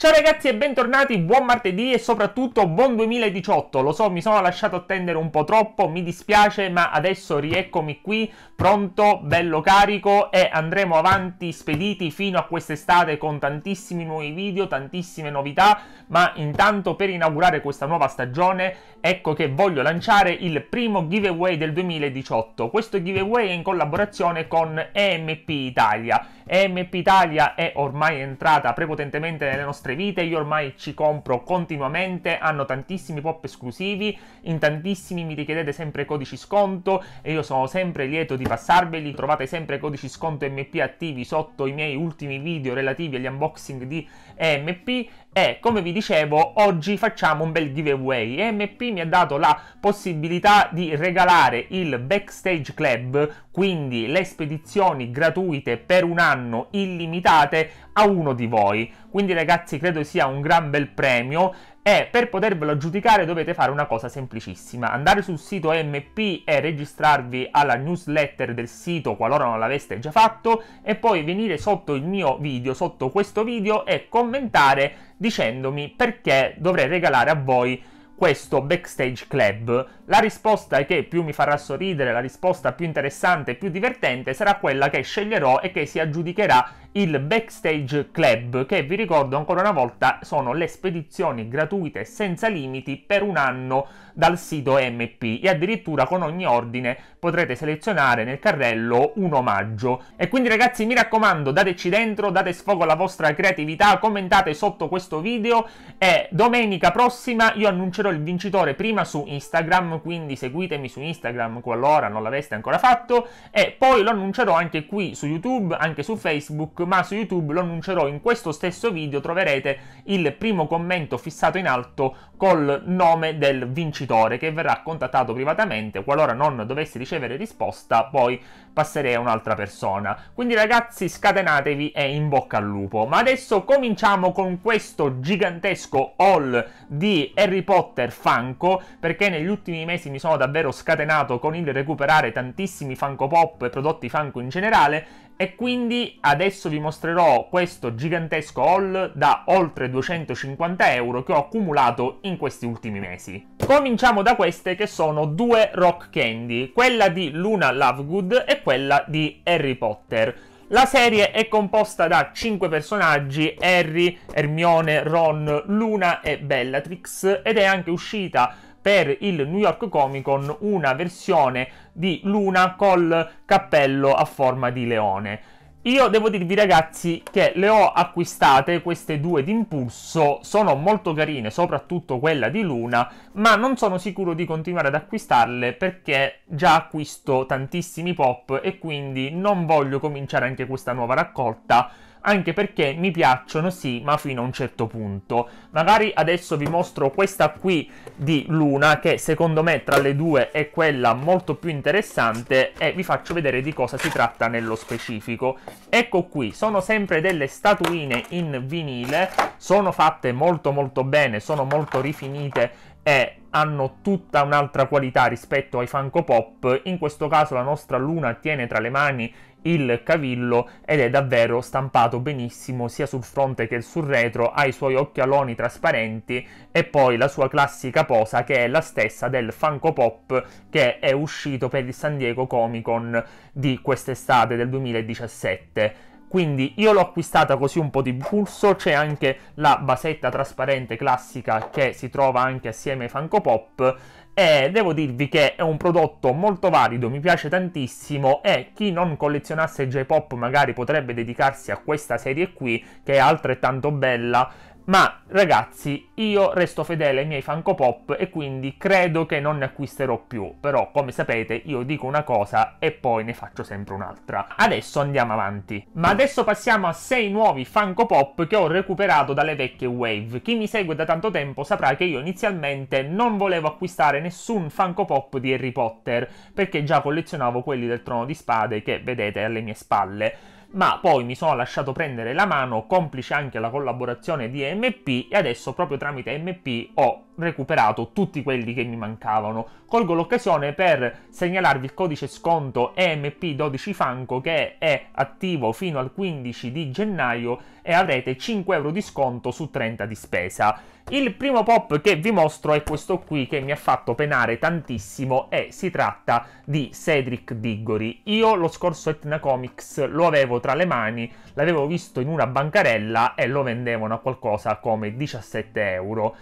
Ciao ragazzi e bentornati, buon martedì e soprattutto buon 2018. Lo so, mi sono lasciato attendere un po' troppo, mi dispiace, ma adesso rieccomi qui, pronto, bello carico e andremo avanti spediti fino a quest'estate con tantissimi nuovi video, tantissime novità, ma intanto per inaugurare questa nuova stagione ecco che voglio lanciare il primo giveaway del 2018. Questo giveaway è in collaborazione con EMP Italia. EMP Italia è ormai entrata prepotentemente nelle nostre nostre vite, io ormai ci compro continuamente, hanno tantissimi pop esclusivi, in tantissimi mi richiedete sempre codici sconto e io sono sempre lieto di passarveli, trovate sempre codici sconto MP attivi sotto i miei ultimi video relativi agli unboxing di MP e come vi dicevo, oggi facciamo un bel giveaway. MP mi ha dato la possibilità di regalare il Backstage Club, quindi le spedizioni gratuite per un anno illimitate a uno di voi. Quindi ragazzi credo sia un gran bel premio e per potervelo giudicare dovete fare una cosa semplicissima, andare sul sito MP e registrarvi alla newsletter del sito qualora non l'aveste già fatto e poi venire sotto il mio video, sotto questo video e commentare dicendomi perché dovrei regalare a voi questo Backstage Club. La risposta che più mi farà sorridere, la risposta più interessante e più divertente sarà quella che sceglierò e che si aggiudicherà il Backstage Club, che vi ricordo ancora una volta sono le spedizioni gratuite senza limiti per un anno dal sito MP e addirittura con ogni ordine potrete selezionare nel carrello un omaggio. E quindi ragazzi mi raccomando dateci dentro, date sfogo alla vostra creatività, commentate sotto questo video e domenica prossima io annuncerò il vincitore prima su Instagram, quindi seguitemi su Instagram qualora non l'aveste ancora fatto e poi lo annuncerò anche qui su YouTube, anche su Facebook ma su YouTube lo annuncerò in questo stesso video, troverete il primo commento fissato in alto col nome del vincitore che verrà contattato privatamente, qualora non dovessi ricevere risposta poi passerei a un'altra persona. Quindi ragazzi scatenatevi e in bocca al lupo. Ma adesso cominciamo con questo gigantesco haul di Harry Potter Funko, perché negli ultimi mesi mi sono davvero scatenato con il recuperare tantissimi Funko Pop e prodotti Funko in generale e quindi adesso vi mostrerò questo gigantesco haul da oltre 250 euro che ho accumulato in questi ultimi mesi. Cominciamo da queste che sono due rock candy, quella di Luna Lovegood e quella di Harry Potter. La serie è composta da 5 personaggi, Harry, Hermione, Ron, Luna e Bellatrix, ed è anche uscita per il New York Comic Con una versione di Luna col cappello a forma di leone. Io devo dirvi ragazzi che le ho acquistate queste due d'impulso, sono molto carine, soprattutto quella di Luna, ma non sono sicuro di continuare ad acquistarle perché già acquisto tantissimi pop e quindi non voglio cominciare anche questa nuova raccolta anche perché mi piacciono sì, ma fino a un certo punto. Magari adesso vi mostro questa qui di Luna, che secondo me tra le due è quella molto più interessante e vi faccio vedere di cosa si tratta nello specifico. Ecco qui, sono sempre delle statuine in vinile, sono fatte molto molto bene, sono molto rifinite e hanno tutta un'altra qualità rispetto ai Funko Pop. In questo caso la nostra Luna tiene tra le mani il cavillo ed è davvero stampato benissimo sia sul fronte che sul retro, ha i suoi occhialoni trasparenti e poi la sua classica posa che è la stessa del Funko Pop che è uscito per il San Diego Comic Con di quest'estate del 2017. Quindi io l'ho acquistata così un po' di pulso, c'è anche la basetta trasparente classica che si trova anche assieme ai Funko Pop e devo dirvi che è un prodotto molto valido, mi piace tantissimo e chi non collezionasse J-Pop magari potrebbe dedicarsi a questa serie qui che è altrettanto bella ma ragazzi io resto fedele ai miei Funko Pop e quindi credo che non ne acquisterò più, però come sapete io dico una cosa e poi ne faccio sempre un'altra. Adesso andiamo avanti, ma adesso passiamo a 6 nuovi Funko Pop che ho recuperato dalle vecchie Wave. Chi mi segue da tanto tempo saprà che io inizialmente non volevo acquistare nessun Funko Pop di Harry Potter perché già collezionavo quelli del Trono di Spade che vedete alle mie spalle ma poi mi sono lasciato prendere la mano, complice anche la collaborazione di MP, e adesso proprio tramite MP ho recuperato tutti quelli che mi mancavano. Colgo l'occasione per segnalarvi il codice sconto EMP12FANCO che è attivo fino al 15 di gennaio e avrete 5 euro di sconto su 30 di spesa. Il primo pop che vi mostro è questo qui che mi ha fatto penare tantissimo e si tratta di Cedric Diggory. Io lo scorso Etna Comics lo avevo tra le mani, l'avevo visto in una bancarella e lo vendevano a qualcosa come 17 euro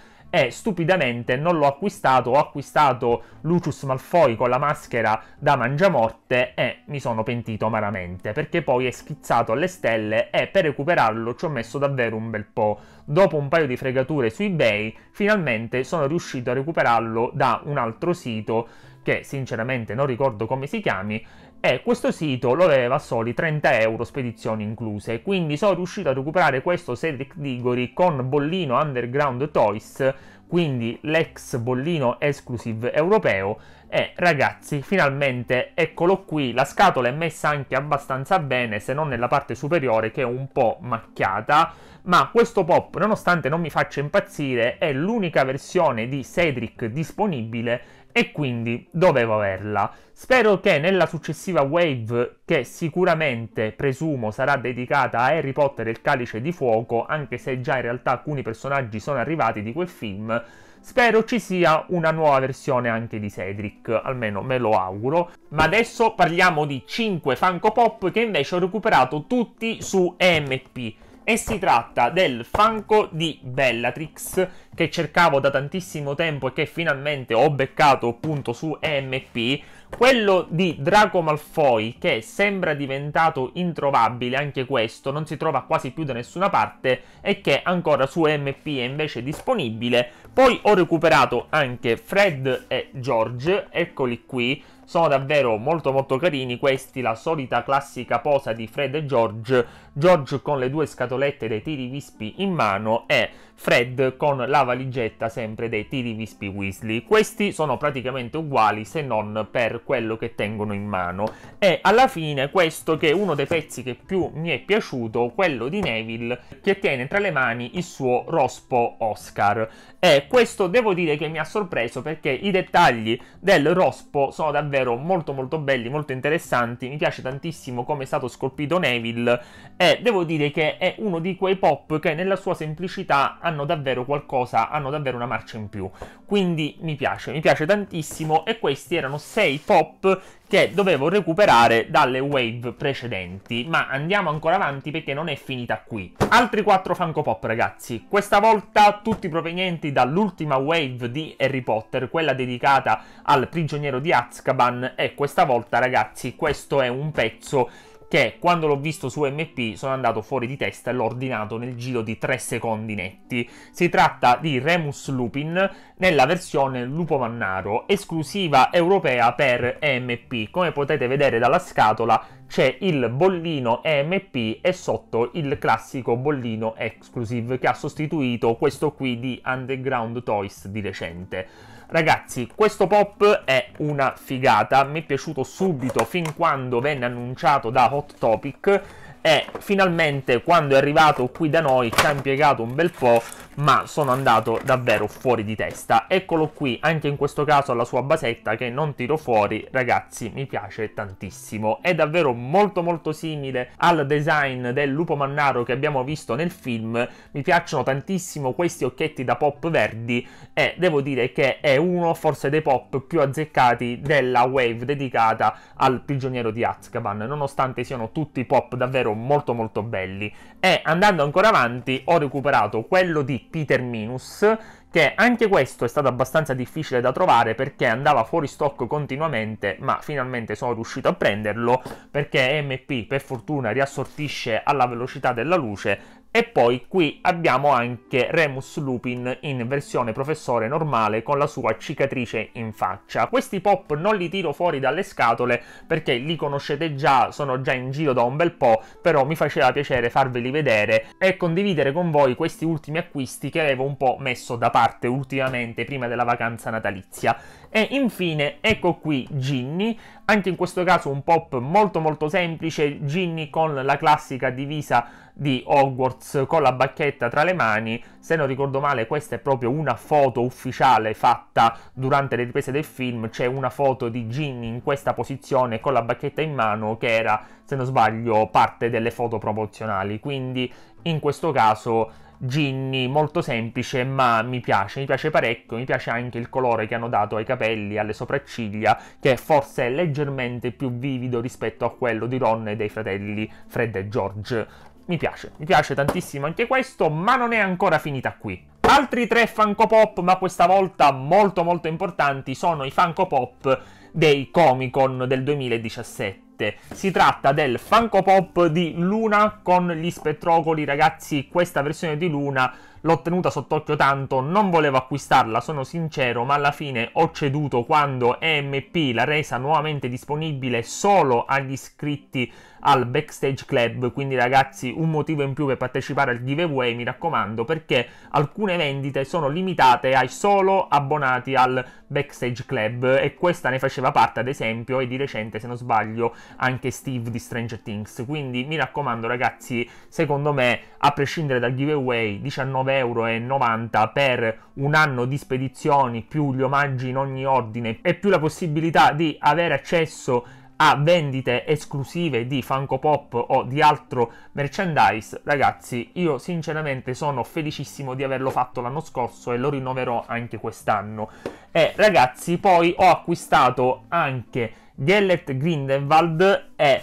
e stupidamente non l'ho acquistato, ho acquistato Lucius Malfoy con la maschera da Mangiamorte e mi sono pentito amaramente perché poi è schizzato alle stelle e per recuperarlo ci ho messo davvero un bel po'. Dopo un paio di fregature su eBay finalmente sono riuscito a recuperarlo da un altro sito che sinceramente non ricordo come si chiami e questo sito lo aveva a soli 30 euro spedizioni incluse, quindi sono riuscito a recuperare questo Cedric Digori con bollino Underground Toys, quindi l'ex bollino exclusive europeo e ragazzi finalmente eccolo qui, la scatola è messa anche abbastanza bene se non nella parte superiore che è un po' macchiata ma questo pop nonostante non mi faccia impazzire è l'unica versione di Cedric disponibile e quindi dovevo averla. Spero che nella successiva wave, che sicuramente presumo sarà dedicata a Harry Potter e il calice di fuoco, anche se già in realtà alcuni personaggi sono arrivati di quel film, spero ci sia una nuova versione anche di Cedric, almeno me lo auguro. Ma adesso parliamo di 5 Funko Pop che invece ho recuperato tutti su EMP e si tratta del Funko di Bellatrix che cercavo da tantissimo tempo e che finalmente ho beccato appunto su EMP, quello di Draco Malfoy che sembra diventato introvabile anche questo, non si trova quasi più da nessuna parte e che ancora su EMP è invece disponibile. Poi ho recuperato anche Fred e George, eccoli qui, sono davvero molto molto carini questi, la solita classica posa di Fred e George, George con le due scatolette dei tiri vispi in mano e Fred con la valigetta sempre dei TDVSP Weasley. Questi sono praticamente uguali se non per quello che tengono in mano. E alla fine questo che è uno dei pezzi che più mi è piaciuto, quello di Neville, che tiene tra le mani il suo rospo Oscar. E questo devo dire che mi ha sorpreso perché i dettagli del rospo sono davvero molto molto belli, molto interessanti. Mi piace tantissimo come è stato scolpito Neville e devo dire che è uno di quei pop che nella sua semplicità hanno davvero qualcosa, hanno davvero una marcia in più. Quindi mi piace, mi piace tantissimo e questi erano 6 pop che dovevo recuperare dalle wave precedenti, ma andiamo ancora avanti perché non è finita qui. Altri 4 Funko Pop ragazzi, questa volta tutti provenienti dall'ultima wave di Harry Potter, quella dedicata al prigioniero di Azkaban e questa volta ragazzi questo è un pezzo che quando l'ho visto su MP sono andato fuori di testa e l'ho ordinato nel giro di 3 secondi netti. Si tratta di Remus Lupin nella versione Lupo Mannaro, esclusiva europea per EMP. Come potete vedere dalla scatola c'è il bollino EMP e sotto il classico bollino Exclusive che ha sostituito questo qui di Underground Toys di recente. Ragazzi, questo pop è una figata, mi è piaciuto subito fin quando venne annunciato da Hot Topic e finalmente quando è arrivato qui da noi ci ha impiegato un bel po' ma sono andato davvero fuori di testa eccolo qui anche in questo caso alla sua basetta che non tiro fuori ragazzi mi piace tantissimo è davvero molto molto simile al design del lupo mannaro che abbiamo visto nel film mi piacciono tantissimo questi occhietti da pop verdi e devo dire che è uno forse dei pop più azzeccati della wave dedicata al prigioniero di Azkaban nonostante siano tutti pop davvero molto molto belli. E andando ancora avanti ho recuperato quello di Peter Minus, che anche questo è stato abbastanza difficile da trovare perché andava fuori stock continuamente, ma finalmente sono riuscito a prenderlo perché MP per fortuna riassortisce alla velocità della luce e poi qui abbiamo anche Remus Lupin in versione professore normale con la sua cicatrice in faccia. Questi pop non li tiro fuori dalle scatole perché li conoscete già, sono già in giro da un bel po', però mi faceva piacere farveli vedere e condividere con voi questi ultimi acquisti che avevo un po' messo da parte ultimamente prima della vacanza natalizia. E infine ecco qui Ginny, anche in questo caso un pop molto molto semplice, Ginny con la classica divisa di Hogwarts con la bacchetta tra le mani. Se non ricordo male, questa è proprio una foto ufficiale fatta durante le riprese del film. C'è una foto di Ginny in questa posizione con la bacchetta in mano, che era, se non sbaglio, parte delle foto promozionali. Quindi in questo caso. Ginny molto semplice ma mi piace, mi piace parecchio, mi piace anche il colore che hanno dato ai capelli, alle sopracciglia, che forse è leggermente più vivido rispetto a quello di Ron e dei fratelli Fred e George. Mi piace, mi piace tantissimo anche questo, ma non è ancora finita qui. Altri tre Funko Pop, ma questa volta molto molto importanti, sono i Funko Pop dei Comic Con del 2017. Si tratta del Funko Pop di Luna con gli spettrocoli, ragazzi, questa versione di Luna l'ho tenuta sott'occhio tanto, non volevo acquistarla, sono sincero, ma alla fine ho ceduto quando EMP l'ha resa nuovamente disponibile solo agli iscritti al Backstage Club, quindi ragazzi un motivo in più per partecipare al giveaway, mi raccomando, perché alcune vendite sono limitate ai solo abbonati al Backstage Club e questa ne faceva parte ad esempio e di recente se non sbaglio anche Steve di Stranger Things, quindi mi raccomando ragazzi, secondo me a prescindere dal giveaway 19,90€ per un anno di spedizioni più gli omaggi in ogni ordine e più la possibilità di avere accesso a vendite esclusive di Funko Pop o di altro merchandise, ragazzi, io sinceramente sono felicissimo di averlo fatto l'anno scorso e lo rinnoverò anche quest'anno. E ragazzi, poi ho acquistato anche Gellert Grindelwald e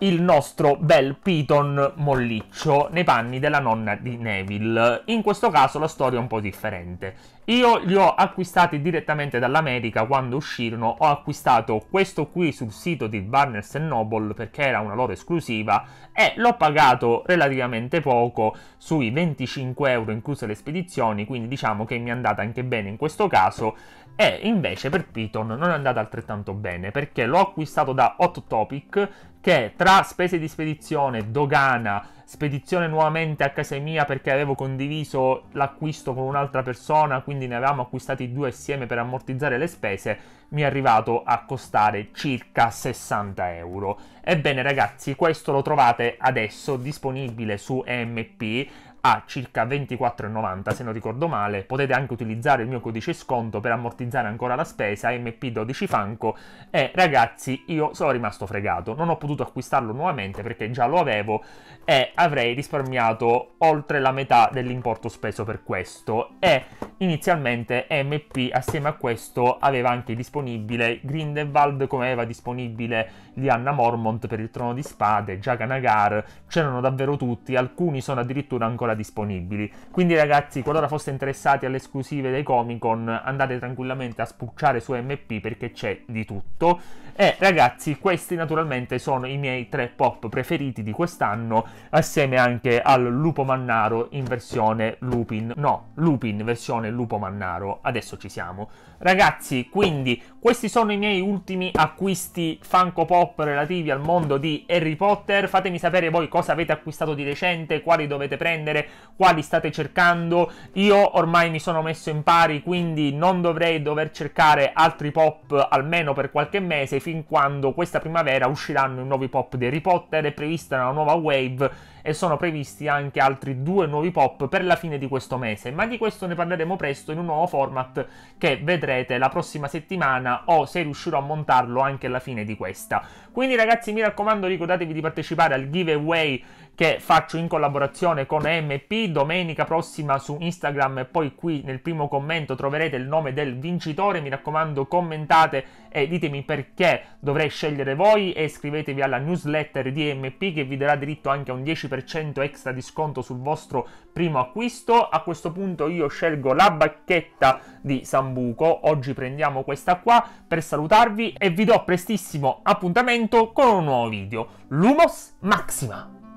il nostro bel Piton molliccio nei panni della nonna di Neville. In questo caso la storia è un po' differente. Io li ho acquistati direttamente dall'America quando uscirono, ho acquistato questo qui sul sito di Barnes Noble perché era una loro esclusiva e l'ho pagato relativamente poco, sui 25 euro incluse le spedizioni, quindi diciamo che mi è andata anche bene in questo caso e invece per Piton non è andata altrettanto bene perché l'ho acquistato da Hot Topic che tra spese di spedizione, dogana, spedizione nuovamente a casa mia perché avevo condiviso l'acquisto con un'altra persona, quindi ne avevamo acquistati due assieme per ammortizzare le spese, mi è arrivato a costare circa 60 euro. Ebbene ragazzi, questo lo trovate adesso disponibile su EMP a circa 24,90 se non ricordo male. Potete anche utilizzare il mio codice sconto per ammortizzare ancora la spesa MP12 Fanco e ragazzi io sono rimasto fregato, non ho potuto acquistarlo nuovamente perché già lo avevo e avrei risparmiato oltre la metà dell'importo speso per questo e inizialmente MP assieme a questo aveva anche disponibile Grindelwald come aveva disponibile Lianna Mormont per il trono di spade, Jaga Nagar, c'erano davvero tutti, alcuni sono addirittura ancora ancora disponibili. Quindi ragazzi, qualora foste interessati alle esclusive dei Comic Con, andate tranquillamente a spucciare su MP perché c'è di tutto. E ragazzi, questi naturalmente sono i miei tre pop preferiti di quest'anno, assieme anche al Lupo Mannaro in versione Lupin. No, Lupin versione Lupo Mannaro. Adesso ci siamo. Ragazzi, quindi questi sono i miei ultimi acquisti Funko Pop relativi al mondo di Harry Potter. Fatemi sapere voi cosa avete acquistato di recente, quali dovete prendere, quali state cercando. Io ormai mi sono messo in pari, quindi non dovrei dover cercare altri pop almeno per qualche mese, fin quando questa primavera usciranno i nuovi pop di Harry Potter, è prevista una nuova wave e sono previsti anche altri due nuovi pop per la fine di questo mese, ma di questo ne parleremo presto in un nuovo format che vedrete la prossima settimana o se riuscirò a montarlo anche alla fine di questa. Quindi ragazzi mi raccomando ricordatevi di partecipare al giveaway che faccio in collaborazione con MP. Domenica prossima su Instagram e poi qui nel primo commento troverete il nome del vincitore. Mi raccomando, commentate e ditemi perché dovrei scegliere voi e iscrivetevi alla newsletter di MP che vi darà diritto anche a un 10% extra di sconto sul vostro primo acquisto. A questo punto io scelgo la bacchetta di Sambuco. Oggi prendiamo questa qua per salutarvi e vi do prestissimo appuntamento con un nuovo video. Lumos Maxima!